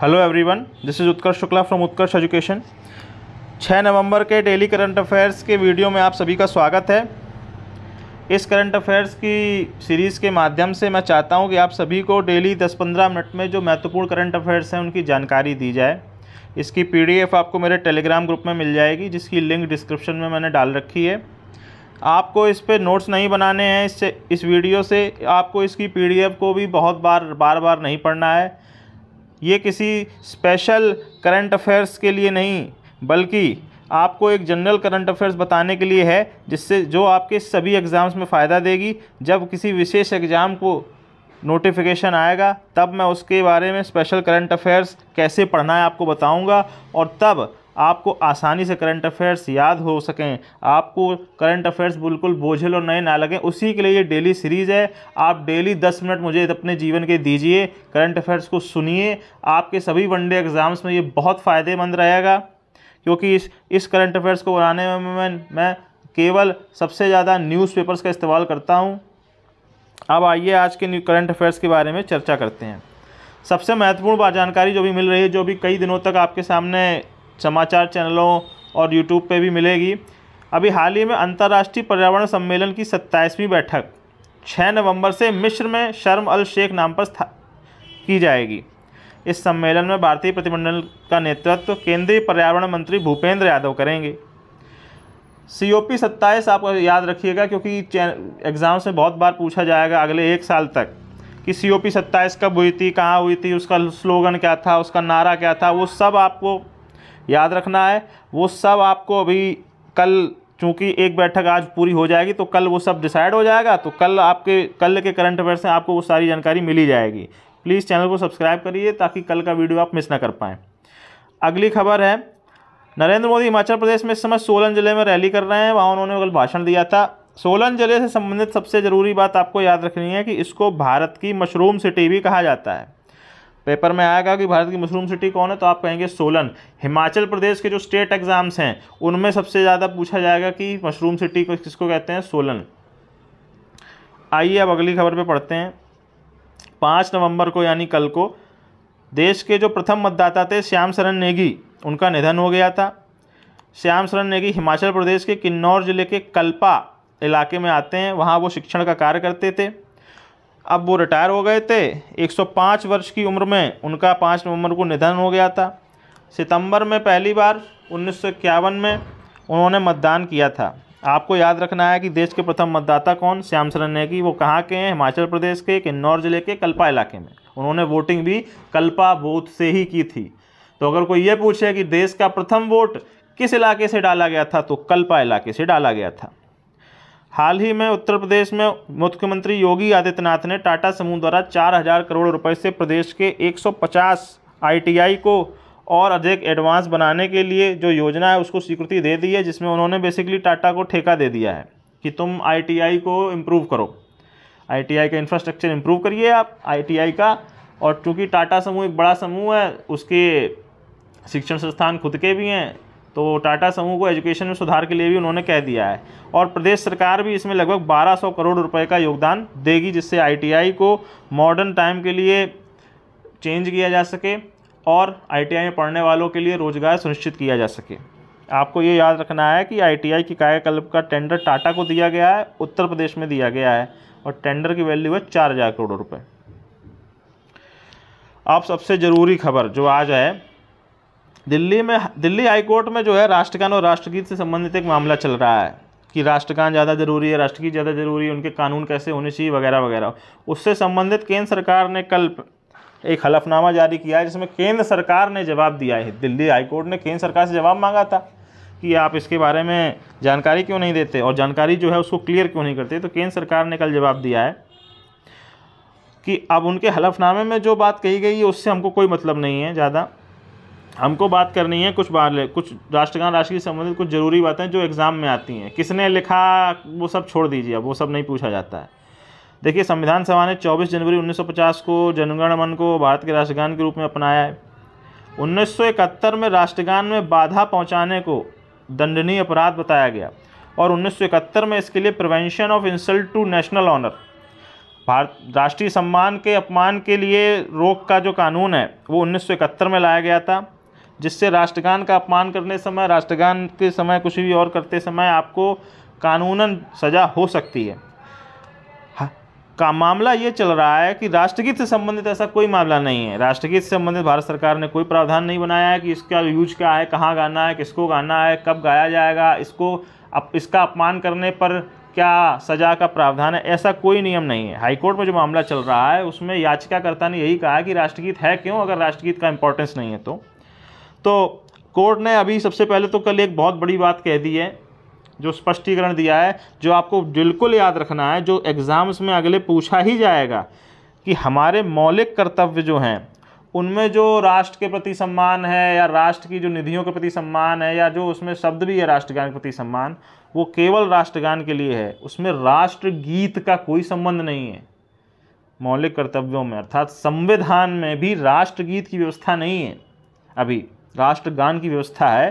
hello everyone this is Utkarsh Shukla from Utkarsh education 6 नवंबर के daily current affairs के वीडियो में आप सभी का स्वागत है इस करंट अफेयर्स की सीरीज़ के माध्यम से मैं चाहता हूं कि आप सभी को डेली 10-15 मिनट में जो महत्वपूर्ण करंट अफेयर्स हैं उनकी जानकारी दी जाए इसकी पी आपको मेरे टेलीग्राम ग्रुप में मिल जाएगी जिसकी लिंक डिस्क्रिप्शन में मैंने डाल रखी है आपको इस पर नोट्स नहीं बनाने हैं इससे इस वीडियो से आपको इसकी पीडीएफ को भी बहुत बार बार बार नहीं पढ़ना है ये किसी स्पेशल करंट अफेयर्स के लिए नहीं बल्कि आपको एक जनरल करंट अफेयर्स बताने के लिए है जिससे जो आपके सभी एग्ज़ाम्स में फ़ायदा देगी जब किसी विशेष एग्ज़ाम को नोटिफिकेशन आएगा तब मैं उसके बारे में स्पेशल करंट अफेयर्स कैसे पढ़ना है आपको बताऊंगा और तब आपको आसानी से करंट अफेयर्स याद हो सकें आपको करंट अफेयर्स बिल्कुल बोझल और नए ना लगें उसी के लिए ये डेली सीरीज़ है आप डेली दस मिनट मुझे अपने जीवन के दीजिए करंट अफेयर्स को सुनिए आपके सभी वनडे एग्ज़ाम्स में ये बहुत फ़ायदेमंद रहेगा क्योंकि इस इस करंट अफेयर्स को बनाने में मैं, मैं केवल सबसे ज़्यादा न्यूज़पेपर्स का इस्तेमाल करता हूँ अब आइए आज के करंट अफेयर्स के बारे में चर्चा करते हैं सबसे महत्वपूर्ण जानकारी जो भी मिल रही है जो भी कई दिनों तक आपके सामने समाचार चैनलों और यूट्यूब पे भी मिलेगी अभी हाल ही में अंतर्राष्ट्रीय पर्यावरण सम्मेलन की सत्ताईसवीं बैठक 6 नवंबर से मिश्र में शर्म अल शेख नाम पर की जाएगी इस सम्मेलन में भारतीय प्रतिमंडल का नेतृत्व केंद्रीय पर्यावरण मंत्री भूपेंद्र यादव करेंगे सी ओ पी सत्ताईस आप याद रखिएगा क्योंकि एग्ज़ाम से बहुत बार पूछा जाएगा अगले एक साल तक कि सी ओ पी सत्ताईस कब हुई थी कहाँ हुई थी उसका स्लोगन क्या था उसका नारा क्या था वो सब आपको याद रखना है वो सब आपको अभी कल चूँकि एक बैठक आज पूरी हो जाएगी तो कल वो सब डिसाइड हो जाएगा तो कल आपके कल के करंट अफेयर से आपको वो सारी जानकारी मिली जाएगी प्लीज़ चैनल को सब्सक्राइब करिए ताकि कल का वीडियो आप मिस ना कर पाएँ अगली खबर है नरेंद्र मोदी हिमाचल प्रदेश में इस समय सोलन ज़िले में रैली कर रहे हैं वहाँ उन्होंने कल भाषण दिया था सोलन ज़िले से संबंधित सबसे ज़रूरी बात आपको याद रखनी है कि इसको भारत की मशरूम सिटी भी कहा जाता है पेपर में आएगा कि भारत की मशरूम सिटी कौन है तो आप कहेंगे सोलन हिमाचल प्रदेश के जो स्टेट एग्ज़ाम्स हैं उनमें सबसे ज़्यादा पूछा जाएगा कि मशरूम सिटी को किसको कहते हैं सोलन आइए अब अगली खबर पे पढ़ते हैं पाँच नवंबर को यानी कल को देश के जो प्रथम मतदाता थे श्याम शरण नेगी उनका निधन हो गया था श्याम शरण नेगी हिमाचल प्रदेश के किन्नौर जिले के कल्पा इलाके में आते हैं वहाँ वो शिक्षण का कार्य करते थे अब वो रिटायर हो गए थे 105 वर्ष की उम्र में उनका 5 नवंबर को निधन हो गया था सितंबर में पहली बार उन्नीस में उन्होंने मतदान किया था आपको याद रखना है कि देश के प्रथम मतदाता कौन श्याम शरण नेगी वो कहाँ के हैं हिमाचल प्रदेश के किन्नौर जिले के कल्पा इलाके में उन्होंने वोटिंग भी कल्पा बूथ से ही की थी तो अगर कोई ये पूछे कि देश का प्रथम वोट किस इलाके से डाला गया था तो कल्पा इलाके से डाला गया था हाल ही में उत्तर प्रदेश में मुख्यमंत्री योगी आदित्यनाथ ने टाटा समूह द्वारा चार हज़ार करोड़ रुपए से प्रदेश के 150 आईटीआई को और अधिक एडवांस बनाने के लिए जो योजना है उसको स्वीकृति दे दी है जिसमें उन्होंने बेसिकली टाटा को ठेका दे दिया है कि तुम आईटीआई को इम्प्रूव करो आईटीआई का इंफ्रास्ट्रक्चर इम्प्रूव करिए आप आईटीआई का और चूँकि टाटा समूह एक बड़ा समूह है उसके शिक्षण संस्थान खुद के भी हैं तो टाटा समूह को एजुकेशन में सुधार के लिए भी उन्होंने कह दिया है और प्रदेश सरकार भी इसमें लगभग 1200 करोड़ रुपए का योगदान देगी जिससे आईटीआई को मॉडर्न टाइम के लिए चेंज किया जा सके और आईटीआई में पढ़ने वालों के लिए रोजगार सुनिश्चित किया जा सके आपको ये याद रखना है कि आईटीआई की कायाकल्प का टेंडर टाटा को दिया गया है उत्तर प्रदेश में दिया गया है और टेंडर की वैल्यू है चार हज़ार करोड़ रुपये अब सबसे ज़रूरी खबर जो आज है दिल्ली में दिल्ली हाईकोर्ट में जो है राष्ट्रगान और राष्ट्रगीत से संबंधित एक मामला चल रहा है कि राष्ट्रगान ज़्यादा ज़रूरी है राष्ट्रगीत ज़्यादा ज़रूरी है उनके कानून कैसे होने चाहिए वगैरह वगैरह उससे संबंधित केंद्र सरकार ने कल एक हलफनामा जारी किया है जिसमें केंद्र सरकार ने जवाब दिया है दिल्ली हाईकोर्ट ने केंद्र सरकार से जवाब मांगा था कि आप इसके बारे में जानकारी क्यों नहीं देते और जानकारी जो है उसको क्लियर क्यों नहीं करते तो केंद्र सरकार ने कल जवाब दिया है कि अब उनके हलफनामे में जो बात कही गई है उससे हमको कोई मतलब नहीं है ज़्यादा हमको बात करनी है कुछ बार कुछ राष्ट्रगान राष्ट्र से संबंधित कुछ जरूरी बातें जो एग्ज़ाम में आती हैं किसने लिखा वो सब छोड़ दीजिए अब वो सब नहीं पूछा जाता है देखिए संविधान सभा ने 24 जनवरी 1950 को जनगणमन को भारत के राष्ट्रगान के रूप में अपनाया है उन्नीस में राष्ट्रगान में बाधा पहुंचाने को दंडनीय अपराध बताया गया और उन्नीस में इसके लिए prevention of insult to national honour Bharat राष्ट्रीय सम्मान के अपमान के लिए रोक का जो कानून है वो उन्नीस में लाया गया था जिससे राष्ट्रगान का अपमान करने समय राष्ट्रगान के समय कुछ भी और करते समय आपको कानूनन सज़ा हो सकती है हाँ, का मामला ये चल रहा है कि राष्ट्रगीत से संबंधित ऐसा कोई मामला नहीं है राष्ट्रगीत से संबंधित भारत सरकार ने कोई प्रावधान नहीं बनाया है कि इसका यूज क्या है कहाँ गाना है किसको गाना है कब गाया जाएगा इसको अप, इसका अपमान करने पर क्या सजा का प्रावधान है ऐसा कोई नियम नहीं है हाईकोर्ट में जो मामला चल रहा है उसमें याचिकाकर्ता ने यही कहा कि राष्ट्रगीत है क्यों अगर राष्ट्रगीत का इंपॉर्टेंस नहीं है तो तो कोर्ट ने अभी सबसे पहले तो कल एक बहुत बड़ी बात कह दी है जो स्पष्टीकरण दिया है जो आपको बिल्कुल याद रखना है जो एग्ज़ाम्स में अगले पूछा ही जाएगा कि हमारे मौलिक कर्तव्य जो हैं उनमें जो राष्ट्र के प्रति सम्मान है या राष्ट्र की जो निधियों के प्रति सम्मान है या जो उसमें शब्द भी है राष्ट्रगान के प्रति सम्मान वो केवल राष्ट्रगान के लिए है उसमें राष्ट्रगीत का कोई संबंध नहीं है मौलिक कर्तव्यों में अर्थात संविधान में भी राष्ट्रगीत की व्यवस्था नहीं है अभी राष्ट्रगान की व्यवस्था है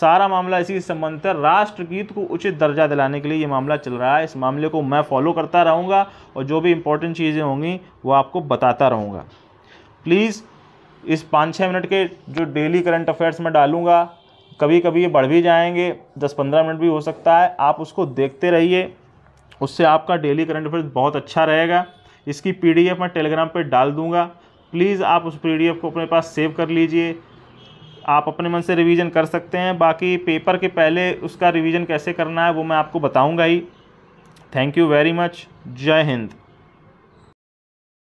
सारा मामला इसी संबंधतर राष्ट्रगीत को उचित दर्जा दिलाने के लिए ये मामला चल रहा है इस मामले को मैं फॉलो करता रहूँगा और जो भी इम्पोर्टेंट चीज़ें होंगी वो आपको बताता रहूँगा प्लीज़ इस पाँच छः मिनट के जो डेली करंट अफेयर्स में डालूँगा कभी कभी ये बढ़ भी जाएंगे दस पंद्रह मिनट भी हो सकता है आप उसको देखते रहिए उससे आपका डेली करंट अफेयर्स बहुत अच्छा रहेगा इसकी पीडीएफ मैं टेलीग्राम पर डाल दूंगा प्लीज़ आप उस पीडीएफ को अपने पास सेव कर लीजिए आप अपने मन से रिवीजन कर सकते हैं बाकी पेपर के पहले उसका रिवीजन कैसे करना है वो मैं आपको बताऊंगा ही थैंक यू वेरी मच जय हिंद